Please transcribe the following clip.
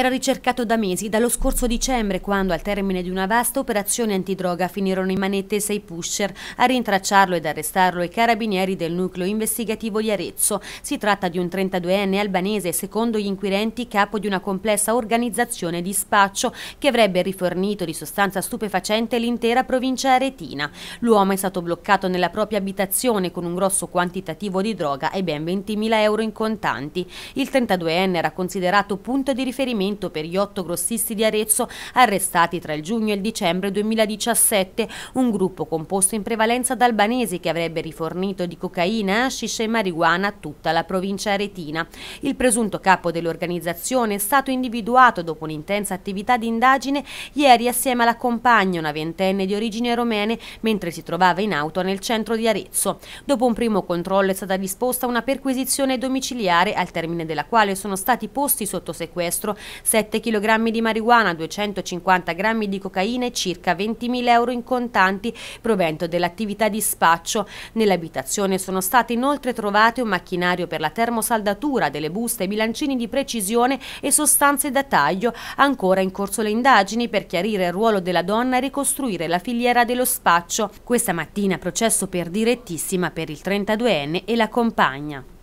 Era ricercato da mesi, dallo scorso dicembre, quando al termine di una vasta operazione antidroga finirono in manette sei pusher. A rintracciarlo ed arrestarlo i carabinieri del nucleo investigativo di Arezzo. Si tratta di un 32enne albanese, secondo gli inquirenti capo di una complessa organizzazione di spaccio che avrebbe rifornito di sostanza stupefacente l'intera provincia aretina. L'uomo è stato bloccato nella propria abitazione con un grosso quantitativo di droga e ben 20.000 euro in contanti. Il 32enne era considerato punto di riferimento trattamento per gli otto grossisti di Arezzo arrestati tra il giugno e il dicembre 2017, un gruppo composto in prevalenza da albanesi che avrebbe rifornito di cocaina, hashish e marijuana a tutta la provincia aretina. Il presunto capo dell'organizzazione è stato individuato dopo un'intensa attività di indagine ieri assieme alla compagna, una ventenne di origine romene, mentre si trovava in auto nel centro di Arezzo. Dopo un primo controllo è stata disposta una perquisizione domiciliare al termine della quale sono stati posti sotto sequestro 7 kg di marijuana, 250 g di cocaina e circa 20.000 euro in contanti provento dell'attività di spaccio. Nell'abitazione sono state inoltre trovate un macchinario per la termosaldatura delle buste bilancini di precisione e sostanze da taglio, ancora in corso le indagini per chiarire il ruolo della donna e ricostruire la filiera dello spaccio. Questa mattina processo per direttissima per il 32enne e la compagna.